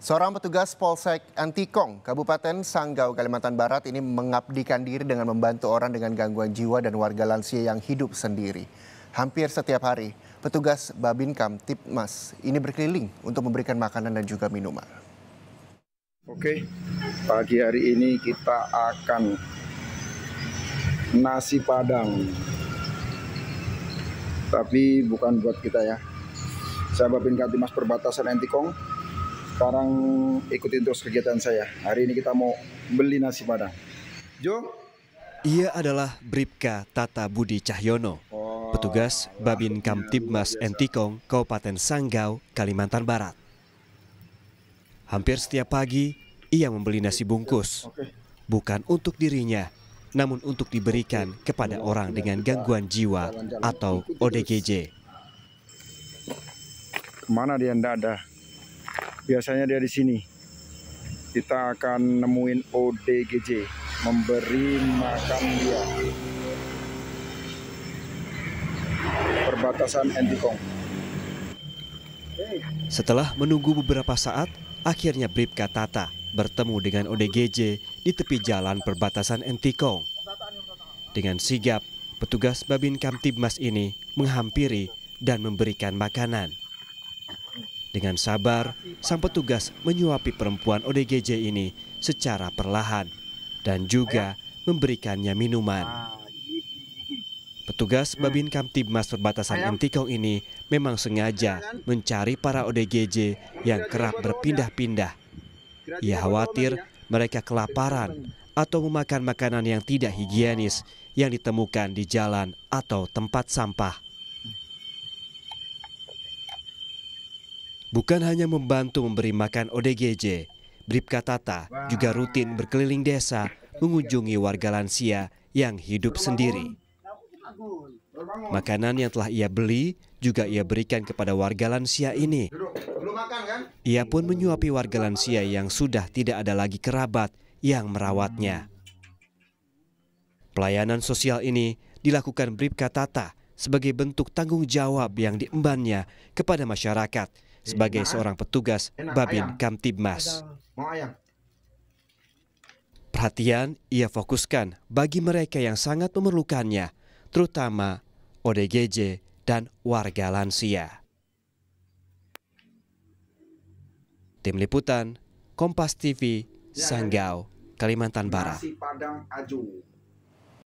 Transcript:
Seorang petugas Polsek Antikong, Kabupaten Sanggau, Kalimantan Barat ini mengabdikan diri dengan membantu orang dengan gangguan jiwa dan warga lansia yang hidup sendiri. Hampir setiap hari, petugas Babinkam Tipmas ini berkeliling untuk memberikan makanan dan juga minuman. Oke, pagi hari ini kita akan nasi padang. Tapi bukan buat kita ya. Saya Babinkam Timas Perbatasan Antikong, sekarang ikutin terus kegiatan saya. Hari ini kita mau beli nasi padang. Jo? Ia adalah Bripka Tata Budi Cahyono, oh. petugas Babin Kamtibmas iya, Entikong, Kabupaten Sanggau, Kalimantan Barat. Hampir setiap pagi, ia membeli nasi bungkus. Bukan untuk dirinya, namun untuk diberikan kepada orang dengan gangguan jiwa atau ODGJ. Kemana dia ndak ada biasanya dia di sini kita akan nemuin ODGJ memberi makan dia perbatasan Entikong setelah menunggu beberapa saat akhirnya Bripka Tata bertemu dengan ODGJ di tepi jalan perbatasan Entikong dengan sigap petugas Babin Kamtibmas ini menghampiri dan memberikan makanan dengan sabar, sang petugas menyuapi perempuan ODGJ ini secara perlahan dan juga memberikannya minuman. Petugas Babin Kamtibmas perbatasan Entikong ini memang sengaja mencari para ODGJ yang kerap berpindah-pindah. Ia khawatir mereka kelaparan atau memakan makanan yang tidak higienis yang ditemukan di jalan atau tempat sampah. Bukan hanya membantu memberi makan ODGJ, Bribka Tata juga rutin berkeliling desa mengunjungi warga lansia yang hidup sendiri. Makanan yang telah ia beli juga ia berikan kepada warga lansia ini. Ia pun menyuapi warga lansia yang sudah tidak ada lagi kerabat yang merawatnya. Pelayanan sosial ini dilakukan Bribka Tata sebagai bentuk tanggung jawab yang diembannya kepada masyarakat sebagai seorang petugas Babin Kamtibmas. Perhatian ia fokuskan bagi mereka yang sangat memerlukannya, terutama ODGJ dan warga lansia. Tim Liputan, Kompas TV, ya, ya, ya. Sanggau, Kalimantan Barat.